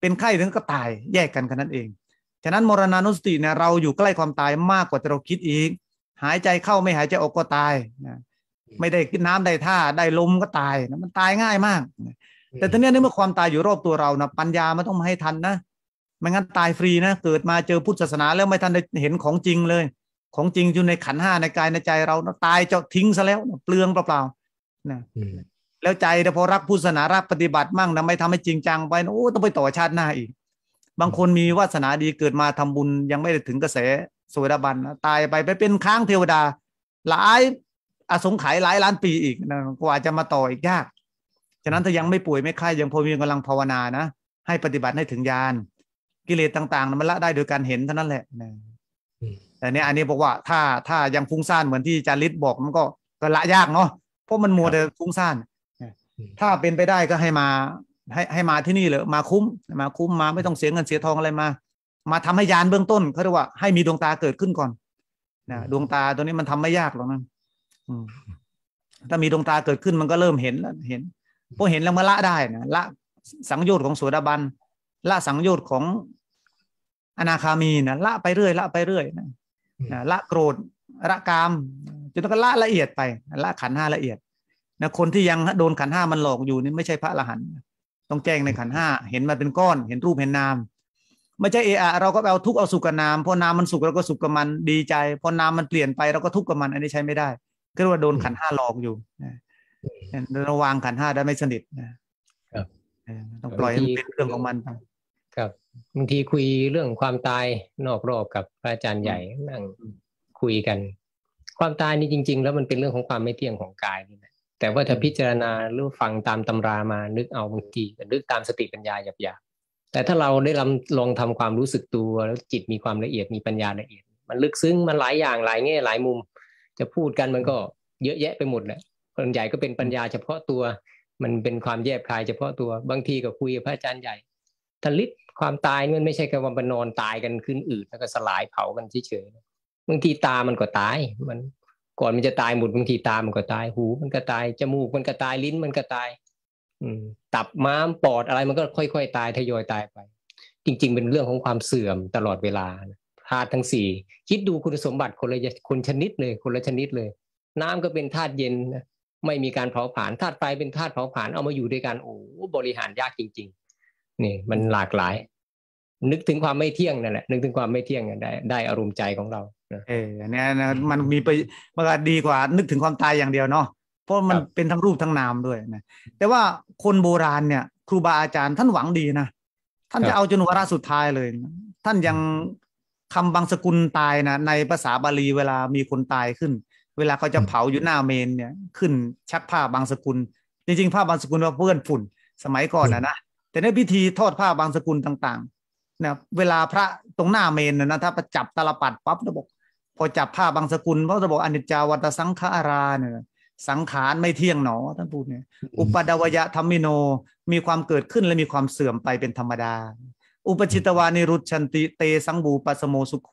เป็นไข้ถึงก็ตายแยกกันกันนั่นเอง ฉะนั้นมรณานุสติเนี่ยเราอยู่ใกล้ความตายมากกว่าที่เราคิดอีก หายใจเข้าไม่หายใจออกก็ตายนะ ไม่ได้กินน้ำได้ท่า ได้ลมก็ตายนะมันตายง่ายมาก แต่ทีนี้เมื่อความตายอยู่รอบตัวเรานะปัญญาไม่ต้องมาให้ทันนะ ไม่งั้นตายฟรีนะเกิดมาเจอพุทธศาสนาแล้วไม่ทันได้เห็นของจริงเลยของจริงอยู่ในขันห้าในกายในใจเราตายจะทิ้งซะแล้วเปลืองเปล่าๆนะแล้วใจแต่พอรักพุทธศาสนารักปฏิบัติมั่งนะไม่ทำให้จริงจัง ไป โอ้ต้องไปต่อชาติหน้าอีก บางคนมีวาสนาดีเกิดมาทำบุญยังไม่ได้ถึงกระแสโสดาบันตายไปไปเป็นค้างเทวดาหลายอสงไขยหลายล้านปีอีกนะกว่าจะมาต่ออีกยาก ฉะนั้นถ้ายังไม่ป่วยไม่ไข้ยังพอมีกำลังภาวนา นะให้ปฏิบัติให้ถึงญาณกิเลสต่างๆมันละได้โดยการเห็นเท่านั้นแหละแต่เนี้ยอันนี้บอกว่าถ้าถ้ายังฟุ้งซ่านเหมือนที่จาริศบอกมันก็ก็ละยากเนาะเพราะมันมัวแต่ฟุ้งซ่านถ้าเป็นไปได้ก็ให้มา ให้ ให้มาที่นี่เลยมาคุ้มมาคุ้มมาไม่ต้องเสียเงินเสียทองอะไรมา มาทำให้ยานเบื้องต้น เขาเรียกว่าให้มีดวงตาเกิดขึ้นก่อนนะดวงตาตัวนี้มันทำไม่ยากหรอกนะถ้ามีดวงตาเกิดขึ้นมันก็เริ่มเห็นแล้วเห็นพอเห็นแล้วมาละได้นะละสังโยชน์ของโสดาบันละสังโยชน์ของ อนาคามีนะละไปเรื่อย ละไปเรื่อยนะละโกรธละกามจนต้องละละเอียดไปละขันห้าละเอียดนะคนที่ยังโดนขันห้ามันหลอกอยู่นี่ไม่ใช่พระอรหันต์ต้องแจ้งในขันห้า เห็นมันเป็นก้อน เห็นรูปเห็นนาม ไม่ใช่เอะเราก็เอาทุกเอาสุกกับนามพอนามมันสุกเราก็สุกกับมันดีใจพอนามมันเปลี่ยนไปเราก็ทุกกับมันอันนี้ใช้ไม่ได้ก็เรียกว่าโดนขันห้าหลอกอยู่ระวังขันห้าได้ไม่สนิทนะต้องปล่อยให้มันเป็นเรื่องของมันไปครับ
บางทีคุยเรื่องความตายนอกรอบกับพระอาจารย์ใหญ่นั่งคุยกัน ความตายนี่จริง ๆ แล้วมันเป็นเรื่องของความไม่เที่ยงของกายนี่แหละแต่ว่าถ้าพิจารณาหรือฟังตามตำรามานึกเอาบางทีนึกตามสติปัญญาหยาบๆแต่ถ้าเราได้ลำลองทำความรู้สึกตัวแล้วจิตมีความละเอียดมีปัญญาละเอียดมันลึกซึ้งมันหลายอย่างหลายแง่หลายมุมจะพูดกันมันก็เยอะแยะไปหมดแหละคนใหญ่ก็เป็นปัญญาเฉพาะตัว มันเป็นความแยบคายเฉพาะตัวบางทีก็คุยกับพระอาจารย์ใหญ่ท่านลิศความตายมันไม่ใช่แค่ว่ามันนอนตายกันขึ้นอืดแล้วก็สลายเผากันเฉยๆบางทีตามันก็ตาย มัน ก่อนมันจะตายหมดบางทีตามันก็ตายหู มันก็ตายจมูกมันก็ตายลิ้นมันก็ตาย อืม ตับม้ามปอดอะไรมันก็ค่อยๆตายทยอยตายไป จริง ๆ เป็นเรื่องของความเสื่อมตลอดเวลาธาตุทั้งสี่คิดดูคุณสมบัติคนละคนชนิดเลยคนละชนิดเลย น้ำก็เป็นธาตุเย็นไม่มีการเผาผลาญธาตุไฟเป็นธาตุเผาผลาญเอามาอยู่ด้วยกันโอ้บริหารยากจริง ๆนี่มันหลากหลาย
นึกถึงความไม่เที่ยงนั่นแหละนึกถึงความไม่เที่ยงได้ได้อารมณ์ใจของเราเอออันนี้นะมันมีไปมันดีกว่านึกถึงความตายอย่างเดียวเนาะเพราะมันเป็นทั้งรูปทั้งนามด้วยนะแต่ว่าคนโบราณเนี่ย ครูบาอาจารย์ท่านหวังดีนะท่านจะเอาจนวาระสุดท้ายเลยท่านยังคำบางสกุลตายนะในภาษาบาลีเวลามีคนตายขึ้น เวลาเขาจะเผาอยู่หน้าเมนเนี่ย ขึ้นชักผ้าบางสกุล จริงๆผ้าบางสกุลว่าเพื่อนฝุ่นสมัยก่อนนะนะแต่ในพิธีทอดผ้าบางสกุลต่างๆนะเวลาพระตรงหน้าเมนนะถ้าประจับตลปัดปั๊บระบบพอจับผ้าบางสกุลพระจะบอกอนิจจาวัตสังขาราเนี่ยสังขารไม่เที่ยงหนอท่านพูดเนี่ยอุปดาวยะธรรมิโนมีความเกิดขึ้นและมีความเสื่อมไปเป็นธรรมดา อุปจิตวานิรุชันติเตสังบูปสโมสุขโข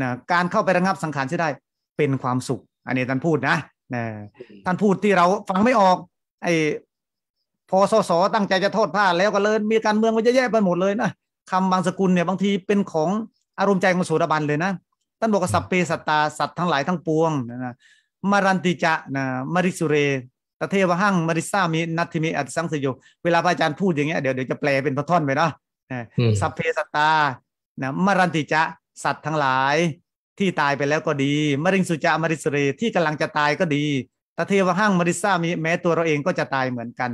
นะการเข้าไประงับสังขารใช่ได้เป็นความสุข อันนี้ท่านพูดนะนะท่านพูดที่เราฟังไม่ออกไอพอสสตั้งใจจะโทษผ้าแล้วก็เลยมีการเมืองมันจะแย่ไปหมดเลยนะคำบางสกุลเนี่ยบางทีเป็นของอารมณ์ใจของโสดาบันเลยนะท่านบอกว่าสัพเพสัตตาสัตว์ทั้งหลายทั้งปวงนะมารันติจะนะมาริสุเรตเทวะหั่งมาริซามีนัตถิมิอัตสังสยบเวลาพระอาจารย์พูดอย่างเงี้ยเดี๋ยวเดี๋ยวจะแปลเป็นพระท่อนไปเนาะสัพเพสัตตานะมารันติจะสัตว์ทั้งหลายที่ตายไปแล้วก็ดี มริงสุจามาริสุเรที่กำลังจะตายก็ดีตเทวะหั่งมาริซามีแม้ตัวเราเองก็จะตายเหมือนกัน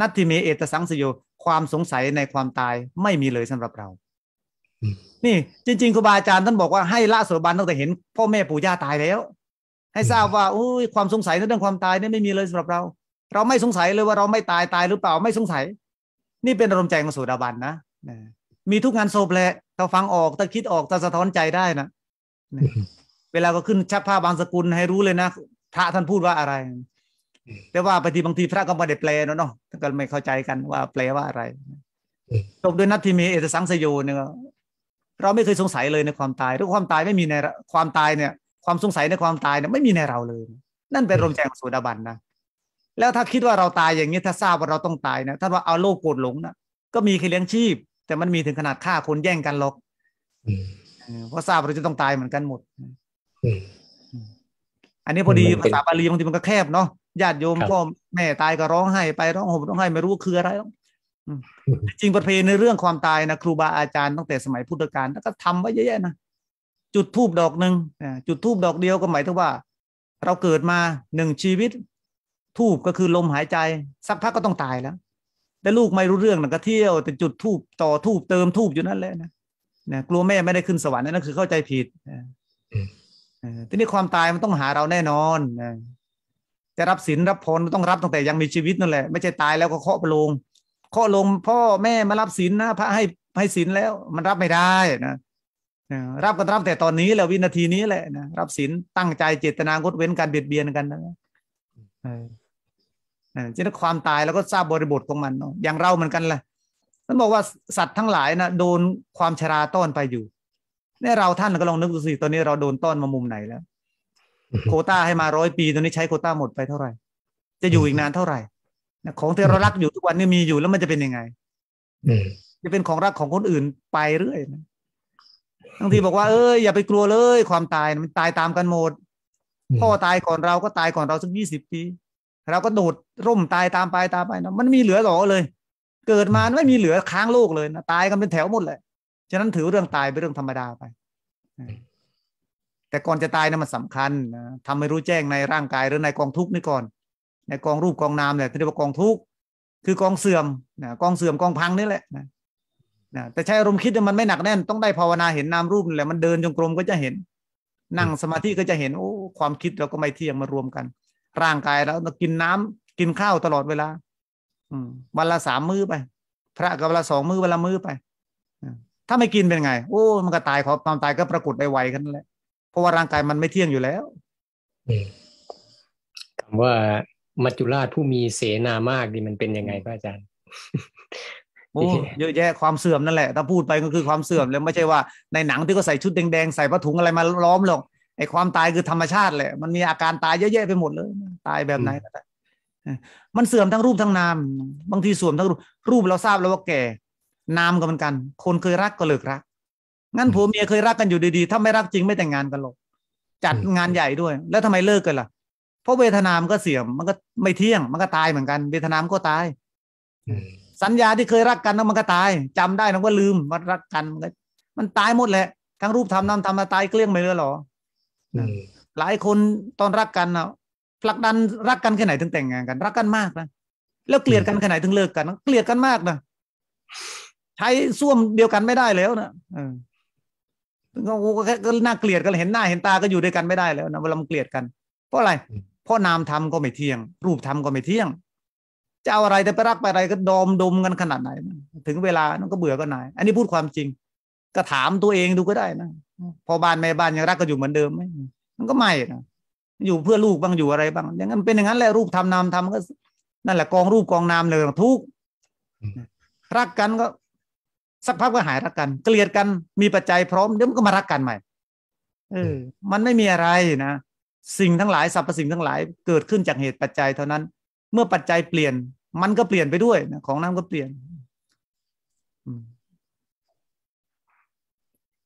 นัตถิเมเอตสังสโยความสงสัยในความตายไม่มีเลยสำหรับเรา นี่จริงๆครูบาอาจารย์ท่านบอกว่าให้ละโสบันตั้งแต่เห็น พ่อแม่ปู่ย่าตายแล้ว ให้ทราบว่าโอ้ยความสงสัยในเรื่องความตายนี่ไม่มีเลยสำหรับเรา เราไม่สงสัยเลยว่าเราไม่ตายตายหรือเปล่าไม่สงสัย นี่เป็นอารมณ์ใจของโสดาบันนะมีทุกงานศพแหละถ้าฟังออกถ้าคิดออกถ้าสะท้อนใจได้นะ เวลาก็ขึ้นชักผ้าบางสกุลให้รู้เลยนะพระท่านพูดว่าอะไรแต่ว่าบางทีบางทีพระก็ไม่ได้แปลเนาะทก็ไม่เข้าใจกันว่าแปลว่าอะไรจบด้วยนัตถิมีเอตสังสยโยเนี่ยเราไม่เคยสงสัยเลยในความตายทรือความตายไม่มีในความตายเนี่ย ความสงสัยในความตายเนี่ยไม่มีในเราเลย นั่นเป็นรมแจงโสดาบันนะแล้วถ้าคิดว่าเราตายอย่างนี้ถ้าทราบว่าเราต้องตายนะท่านว่าเอาโลกโกรธหลงนะก็มีแค่เลี้ยงชีพ แต่มันมีถึงขนาดฆ่าคนแย่งกันหรอกเพราะทราบเราจะต้องตายเหมือนกันหมดอันนี้พอดีภาษาบาลีบางทีมันก็แคบเนาะญาติโยมพ่อแม่ตายก็ร้องไห้ไปร้องห่มร้องไห้ไม่รู้คืออะไรจริงประเพณีเรื่องความตายนะครูบาอาจารย์ตั้งแต่สมัยพุทธกาลก็ทำไว้เยอะแยะนะจุดทูบดอกหนึ่งจุดทูบดอกเดียวก็หมายถึงว่า เราเกิดมาหนึ่งชีวิต ทูบก็คือลมหายใจสักพักก็ต้องตายแล้วแต่ลูกไม่รู้เรื่องนะก็เที่ยวแต่จุดทูบต่อทูบเติมทูบอยู่นั่นแหละนะนะกลัวแม่ไม่ได้ขึ้นสวรรค์นั่นคือเข้าใจผิดทีนี้ความตายมันต้องหาเราแน่นอนจะรับศีลรับพรต้องรับตั้งแต่ยังมีชีวิตนั่นแหละไม่ใช่ตายแล้วก็เคาะลง เคาะลงพ่อแม่มารับศีลนะพระให้ให้ศีลแล้ว มันรับไม่ได้นะรับก็รับแต่ตอนนี้แล้ววินาทีนี้แหละนะรับศีลตั้งใจเจตนางดเว้นการเบียดเบียนกันนะเจนความตายแล้วก็ทราบบริบทของมันเนาะอย่างเราเหมือนกันแหละท่านบอกว่าสัตว์ทั้งหลายนะโดนความชราต้อนไปอยู่เนี่ยเราท่านก็ลองนึกดูสิ ตอนนี้เราโดนต้อนมามุมไหนแล้วโคต้าให้มาร้อยปีตอนนี้ใช้โคต้าหมดไปเท่าไหร่ จะอยู่อีกนานเท่าไหร่ของที่เรารักอยู่ทุกวันนี่มีอยู่แล้วมันจะเป็นยังไงจะเป็นของรักของคนอื่นไปเรื่อยบางทีบอกว่า เอ้ยอย่าไปกลัวเลยความตายมันตายตามกันหมด พ่อตายก่อนเราก็ตายก่อนเราสักยี่สิบปีเราก็โดดร่มตายตามไปตามไปนะ มันมีเหลือหรอเลย เกิดมาไม่มีเหลือค้างโลกเลยนะตายกันเป็นแถวหมดเลยฉะนั้นถือเรื่องตายเป็นเรื่องธรรมดาไปแต่ก่อนจะตายนะมันสำคัญทำให้รู้แจ้งในร่างกายหรือในกองทุกข์นี่ก่อน ในกองรูปกองนามเหลยที่เรียกว่ากองทุกข์คือกองเสื่อมนะกองเสื่อมกองพังนี่แหละนะนะแต่ใช้อารมณ์คิดมันไม่หนักแน่นต้องได้ภาวนาเห็นนามรูปนี่แหละมันเดินจงกรมก็จะเห็น นั่งสมาธิก็จะเห็นโอ้ความคิดเราก็ไม่เที่ยงมารวมกัน ร่างกายเรากินน้ำกินข้าวตลอดเวลาอืมวันละสามมื้อไปพระกับวันละสองมื้อวันละมื้อไปถ้าไม่กินเป็นไง โอ้ มันก็ตายขอความตายก็ปรากฏได้ไวกันแหละเพราะว่าร่างกายมันไม่เที่ยงอยู่แล้ว
คำว่า มัจจุราชผู้มีเสนามาก
ดีมันเป็นยังไงพระอาจารย์ โอ้เยอะแยะความเสื่อมนั่นแหละ ถ้าพูดไปก็คือความเสื่อมแล้ว ไม่ใช่ว่าในหนังที่ก็ใส่ชุดแดงๆใส่ผ้าถุงอะไรมาล้อมหรอกไอ้ความตายคือธรรมชาติแหละมันมีอาการตายเยอะแยะไปหมดเลย ตายแบบไหนก็ได้มันเสื่อมทั้งรูปทั้งนาม บางทีเสื่อมทั้งรูปรูปเราทราบแล้วว่าแก่นามก็เหมือนกัน คนเคยรักก็เลิกรักงั้นผัวเมียเคยรักกันอยู่ดีๆถ้าไม่รักจริงไม่แต่งงานกันหรอก จัดงานใหญ่ด้วย แล้วทำไมเลิกกันล่ะ เพราะเวทนา มันก็เสื่อมมันก็ไม่เที่ยง มันก็ตายเหมือนกัน เวทนามก็ตาย สัญญาที่เคยรักกันแล้วมันก็ตาย จำได้นะว่าลืมว่ารักกัน มันตายหมดแหละ ทั้งรูปทำนามทำมาตายเกลี้ยงไปเลยหรอหลายคนตอนรักกันนะผลักดันรักกันแค่ไหนถึงแต่งงานกัน รักกันมากนะ แล้วเกลียดกันแค่ไหนถึงเลิกกัน เกลียดกันมากนะใช้ส้วมเดียวกันไม่ได้แล้วนะก็แค่ก็น่าเกลียดกันเห็นหน้าเห็นตาก็อยู่ด้วยกันไม่ได้แล้วนะเวลาเกลียดกัน เพราะอะไร เพราะนามธรรมก็ไม่เที่ยงรูปธรรมก็ไม่เที่ยงจะเอาอะไรแต่ไปรักไปอะไรก็ดอมดมกันขนาดไหน ถึงเวลานั่นก็เบื่อก็นายอันนี้พูดความจริง ก็ถามตัวเองดูก็ได้นะพอบ้านแม่บ้านยังรักก็อยู่เหมือนเดิมไหมมันก็ไม่นะอยู่เพื่อลูกบ้างอยู่อะไรบ้างอย่างนั้นเป็นอย่างนั้นแหละรูปทำนามทำก็ นั่นแหละกองรูปกองนามเลยทุก รักกันก็สักพักก็หายรักกัน เกลียดกัน มีปัจจัยพร้อมเดี๋ยวมันก็มารักกันใหม่เออมันไม่มีอะไรนะ สิ่งทั้งหลายสรรพสิ่งทั้งหลายเกิดขึ้นจากเหตุปัจจัยเท่านั้น เมื่อปัจจัยเปลี่ยน มันก็เปลี่ยนไปด้วยนะของน้ำก็เปลี่ยน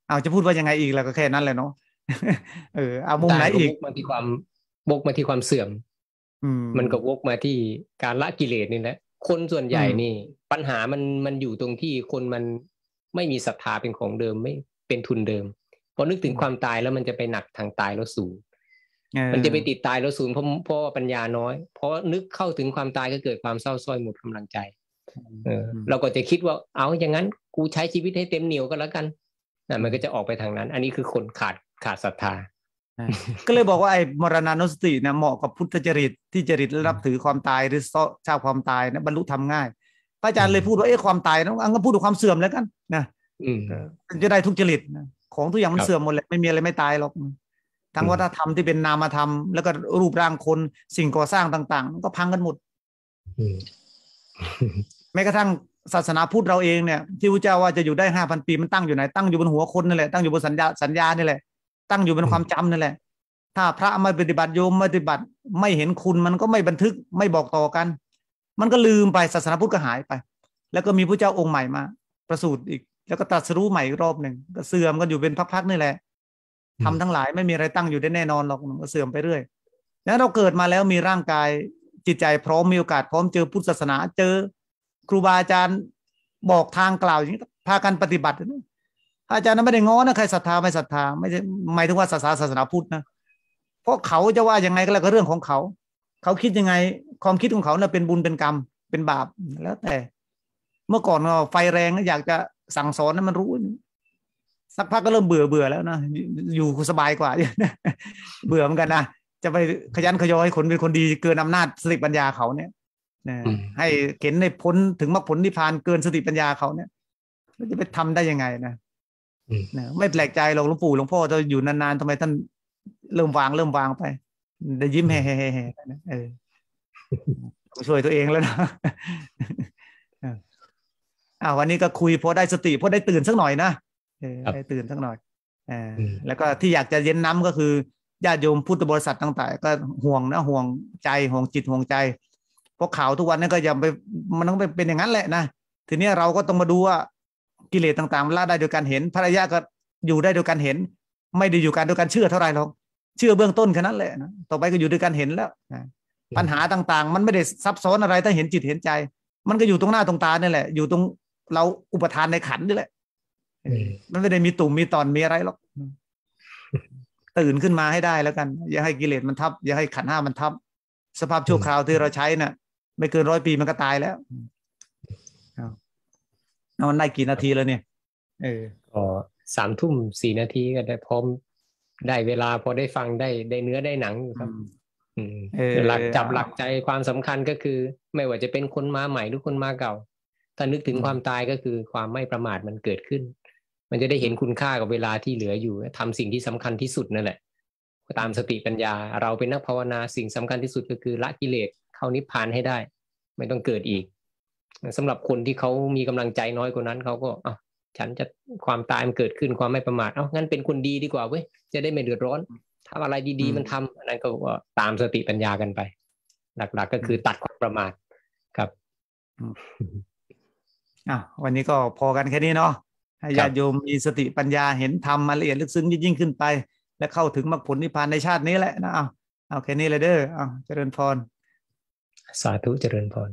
เอาจะพูดว่ายังไงอีกแล้วก็แค่นั้นเลยเนาะ เออเอามุมไหนอีก
มาที่ความบกมาที่ความเสื่อมอืมมันก็วกมาที่การละกิเลสนี่แหละคนส่วนใหญ่นี่ ปัญหามันมันอยู่ตรงที่คนมันไม่มีศรัทธาเป็นของเดิมไม่เป็นทุนเดิมพอนึกถึงความตายแล้วมันจะไปหนักทางตายแล้วสูงมันจะไปติดตายแล้วสูงเพราะเพราะปัญญาน้อย เพราะนึกเข้าถึงความตายก็เกิดความเศร้าส้อยหมดกาลังใจเออเราก็จะคิดว่าเอาอย่างนั้น กูใช้ชีวิตให้เต็มเหนียวก็แล้วกัน
นะมันก็จะออกไปทางนั้น อันนี้คือคนขาดขาดศรัทธาก็เลยบอกว่าไอ้มรณานุสตินะเหมาะกับพุทธจริตที่จริตรับถือความตายหรือเจร้าความตายนะบรรลุทำง่าย พระอาจารย์เลยพูดว่าเอ้ความตายนะอังก็พูดถึงความเสื่อมแล้วกันนะจะได้ทุกจริตนะของทุกอย่างมันเสื่อมหมดเลยไม่มีอะไรไม่ตายหรอกทั้งวัฒนธรรมที่เป็นนามธรรม แล้วก็รูปร่างคนสิ่งก่อสร้างต่างๆก็พังกันหมดแม้กระทั่งศาสนาพุทธเราเองเนี่ย ที่พระเจ้าว่าจะอยู่ได้ห้าพันปีมันตั้งอยู่ไหนตั้งอยู่บนหัวคนนั่นแหละตั้งอยู่บนสัญญาสัญญานี่แหละตั้งอยู่ เป็นความจำนั่นแหละ ถ้าพระไม่ปฏิบัติโยมไม่ปฏิบัติไม่เห็นคุณมันก็ไม่บันทึกไม่บอกต่อกัน มันก็ลืมไปศาสนาพุทธก็หายไป แล้วก็มีพระเจ้าองค์ใหม่มา ประสูติอีก แล้วก็ตัดสรู้ใหม่รอบหนึ่งก็เสื่อมกันอยู่เป็นพักๆนี่แหละทำทั้งหลายไม่มีอะไรตั้งอยู่ได้แน่นอนหรอกมันก็เสื่อมไปเรื่อย แล้วเราเกิดมาแล้วมีร่างกายจิตใจพร้อมมีโอกาสพร้อมเจอพุทธศาสนาเจอ ครูบาอาจารย์บอกทางกล่าวอย่างนี้พากันปฏิบัติอาจารย์นั้นไม่ได้ง้อนะใครศรัทธาไม่ศรัทธา ไม่หมายถึงว่าศาสนาศาสนาพุทธนะเพราะเขาจะว่ายังไงก็แล้วก็เรื่องของเขา เขาคิดยังไง ความคิดของเขาเนี่ยเป็นบุญเป็นกรรมเป็นบาปแล้ว แต่ เมื่อก่อนไฟแรงอยากจะสั่งสอนนั้นมันรู้ สักพักก็เริ่มเบื่อเบื่อแล้วนะอยู่สบายกว่าเบื่อเหมือนกันนะจะไปขยันขยอยให้คนเป็นคนดีเกินอำนาจสติปัญญาเขาเนี่ยให้เข็นในพ้นถึงมรรคผลนิพพานเกินสติปัญญาเขาเนี่ยจะไปทำได้ยังไงนะนะไม่แปลกใจหรอกหลวงปู่หลวงพ่อจะอยู่นานๆทำไมท่าน เริ่มวางเริ่มวางไป ได้ยิ้มแฮ่แฮ่แฮ่นะเออช่วยตัวเองแล้วนะอ่าวันนี้ก็คุยพอได้สติพอได้ตื่นสักหน่อยนะได้ตื่นสักหน่อยอแล้วก็ที่อยากจะเย็นน้ำก็คือญาติโยมพุทธบริษัทต่างๆก็ห่วงนะ ห่วงใจห่วงจิตห่วงใจเพราะข่าวทุกวันนี้ก็อย่าไปมันต้องไปเป็นอย่างนั้นแหละนะทีนี้เราก็ต้องมาดูว่ากิเลสต่างๆละได้โดยการเห็นภรรยาก็อยู่ได้โดยการเห็นไม่ได้อยู่การโดยการเชื่อเท่าไหร่หรอก เชื่อเบื้องต้นแค่นั้นแหละนะต่อไปก็อยู่ด้วยการเห็นแล้วปัญหาต่างๆ มันไม่ได้ซับซ้อนอะไรถ้าเห็นจิตเห็นใจ มันก็อยู่ตรงหน้าตรงตาเนี่ยแหละอยู่ตรงเราอุปทานในขันนี่แหละมันไม่ได้มีตุ่มมีตอนมีอะไรหรอกตื่นขึ้นมาให้ได้แล้วกัน อย่าให้กิเลสมันทับ อย่าให้ขันห้ามันทับ สภาพชั่วคราวที่เราใช้นะ่ะ ไม่เกินร้อยปีมันก็ตายแล้วนอมันได้กี่นาทีแล้วเนี่ยเออ
ก็สามทุ่มสี่นาทีก็ได้พร้อมได้เวลาพอได้ฟังได้ได้เนื้อได้หนังครับหลักจับหลักใจความสำคัญก็คือ ไม่ว่าจะเป็นคนมาใหม่หรือคนมาเก่า ถ้านึกถึงความตายก็คือความไม่ประมาทมันเกิดขึ้น มันจะได้เห็นคุณค่ากับเวลาที่เหลืออยู่ ทำสิ่งที่สำคัญที่สุดนั่นแหละตามสติปัญญา เราเป็นนักภาวนาสิ่งสำคัญที่สุดก็คือละกิเลสเข้านิพพานให้ได้ ไม่ต้องเกิดอีกสำหรับคนที่เขามีกำลังใจน้อยกว่านั้นเขาก็อ่ะฉันจะความตายมันเกิดขึ้นความไม่ประมาทเอางั้นเป็นคนดีดีกว่าเว้ยจะได้ไม่เดือดร้อนทำอะไรดีๆ มันทำอันนั้นก็ตามสติปัญญากันไป หลัก ๆ ก็คือตัดความประมาทครับ
อ่ะวันนี้ก็พอกันแค่นี้เนาะให้ญาติโยมมีสติปัญญาเห็นธรรมมาละเอียดลึกซึ้งยิ่งขึ้นไป และเข้าถึงมรรคผลนิพพานในชาตินี้แหละนะเอาเอาแค่นี้เลยเด้อเอาเจริญพรสาธุเจริญพร